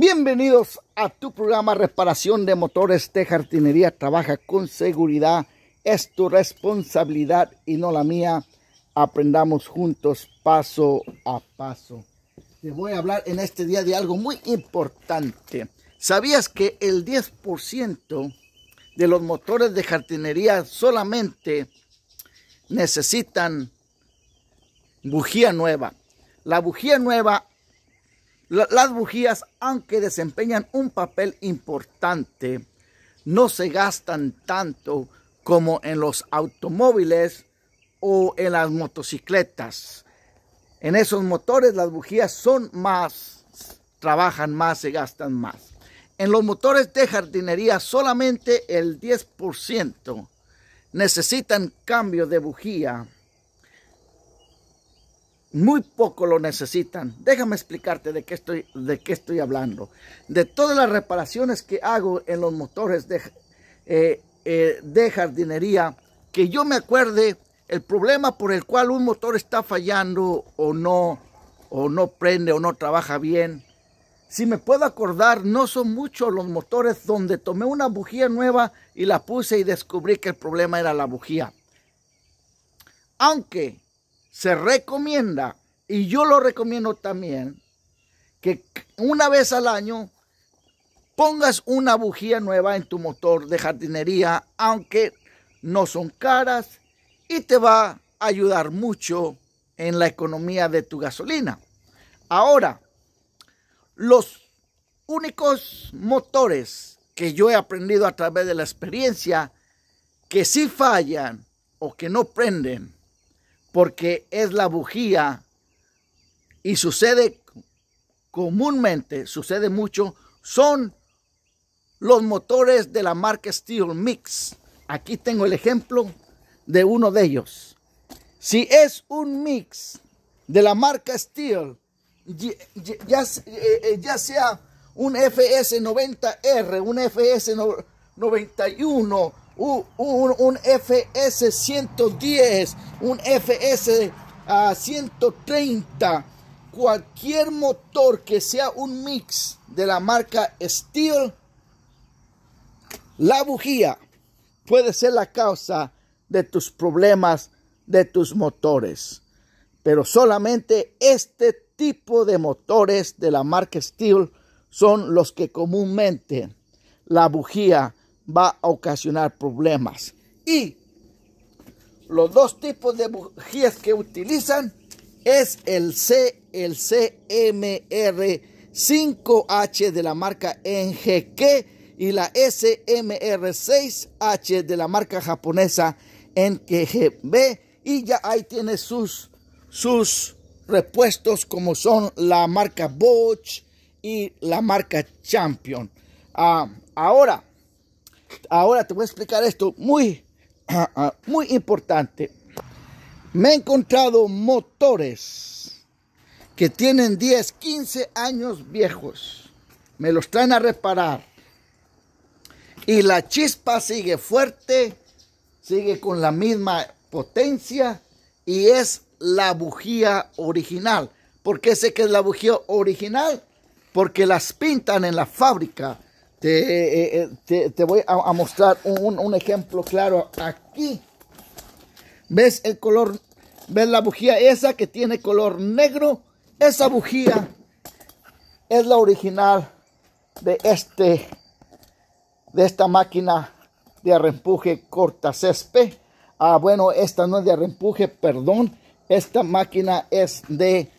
Bienvenidos a tu programa Reparación de Motores de Jardinería. Trabaja con seguridad. Es tu responsabilidad y no la mía. Aprendamos juntos paso a paso. Te voy a hablar en este día de algo muy importante. ¿Sabías que el 10% de los motores de jardinería solamente necesitan bujía nueva? La bujía nueva las bujías, aunque desempeñan un papel importante, no se gastan tanto como en los automóviles o en las motocicletas. En esos motores las bujías son más, trabajan más, se gastan más. En los motores de jardinería solamente el 10% necesitan cambio de bujía muy poco lo necesitan. Déjame explicarte de qué estoy, de qué estoy hablando. De todas las reparaciones que hago en los motores de, eh, eh, de jardinería, que yo me acuerde el problema por el cual un motor está fallando o no, o no prende o no trabaja bien. Si me puedo acordar, no son muchos los motores donde tomé una bujía nueva y la puse y descubrí que el problema era la bujía. Aunque se recomienda, y yo lo recomiendo también, que una vez al año pongas una bujía nueva en tu motor de jardinería, aunque no son caras, y te va a ayudar mucho en la economía de tu gasolina. Ahora, los únicos motores que yo he aprendido a través de la experiencia que sí fallan o que no prenden porque es la bujía y sucede comúnmente, sucede mucho, son los motores de la marca Steel Mix. Aquí tengo el ejemplo de uno de ellos. Si es un mix de la marca Steel, ya, eh, eh, ya sea un FS90R, un FS91, un, FS 110, un FS 130, ah, cualquier motor que sea un mix de la marca Steel, la bujía puede ser la causa de tus problemas de tus motores. Pero solamente este tipo de motores de la marca Steel son los que comúnmente la bujía va a ocasionar problemas. Y los dos tipos de bujías que utilizan es el, C, el CMR5H de la marca NGK y la SMR6H de la marca japonesa NKGB. Y ya ahí tiene sus, sus repuestos como son la marca Bosch y la marca Champion. Ah, ahora, Ahora te voy a explicar esto muy, ah, ah, muy importante. Me he encontrado motores que tienen 10, 15 años viejos. Me los traen a reparar. Y la chispa sigue fuerte, sigue con la misma potencia y es la bujía original. ¿Por qué sé que es la bujía original? Porque las pintan en la fábrica eh, eh, eh, te, te, voy a, mostrar un, ejemplo claro aquí. ¿Ves el color? ¿Ves la bujía esa que tiene color negro? Esa bujía es la original de este de esta máquina de arrempuje corta césped. Ah, bueno, esta no es de arrempuje, perdón. Esta máquina es de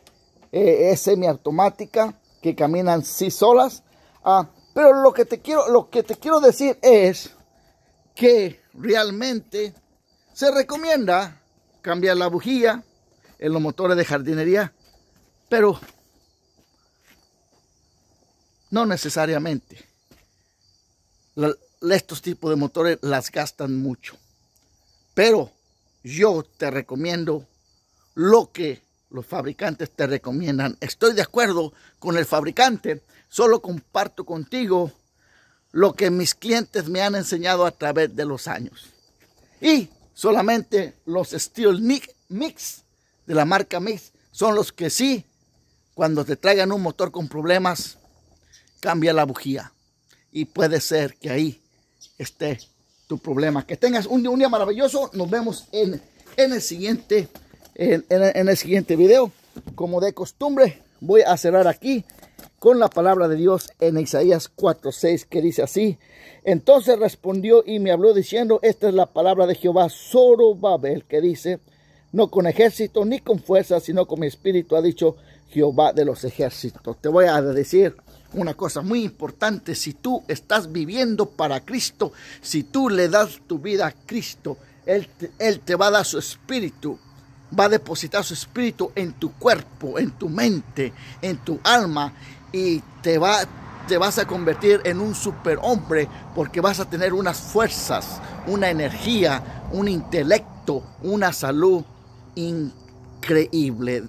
semiautomática que caminan sí solas. Ah, pero lo que te quiero, lo que te quiero decir es que realmente se recomienda cambiar la bujía en los motores de jardinería, pero no necesariamente. estos tipos de motores las gastan mucho. Pero yo te recomiendo lo que los fabricantes te recomiendan. Estoy de acuerdo con el fabricante, solo comparto contigo lo que mis clientes me han enseñado a través de los años. Y solamente los Steel Mix de la marca Mix son los que sí, cuando te traigan un motor con problemas, cambia la bujía. Y puede ser que ahí esté tu problema. Que tengas un, un día maravilloso. Nos vemos en, en el siguiente en, el siguiente video. Como de costumbre, voy a cerrar aquí con la palabra de Dios en Isaías 4:6 que dice así: Entonces respondió y me habló diciendo: Esta es la palabra de Jehová Zorobabel que dice: No con ejército ni con fuerza, sino con mi espíritu ha dicho Jehová de los ejércitos. Te voy a decir una cosa muy importante: si tú estás viviendo para Cristo, si tú le das tu vida a Cristo, Él él te va a dar su espíritu va a depositar su espíritu en tu cuerpo, en tu mente, en tu alma y te, va, te vas a convertir en un superhombre porque vas a tener unas fuerzas, una energía, un intelecto, una salud increíble,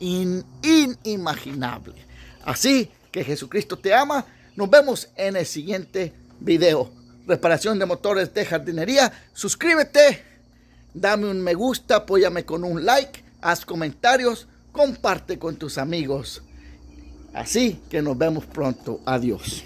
inimaginable. Así que Jesucristo te ama. Nos vemos en el siguiente video. Reparación de motores de jardinería. Suscríbete. Dame un me gusta, apóyame con un like, haz comentarios, comparte con tus amigos. Así que nos vemos pronto. Adiós.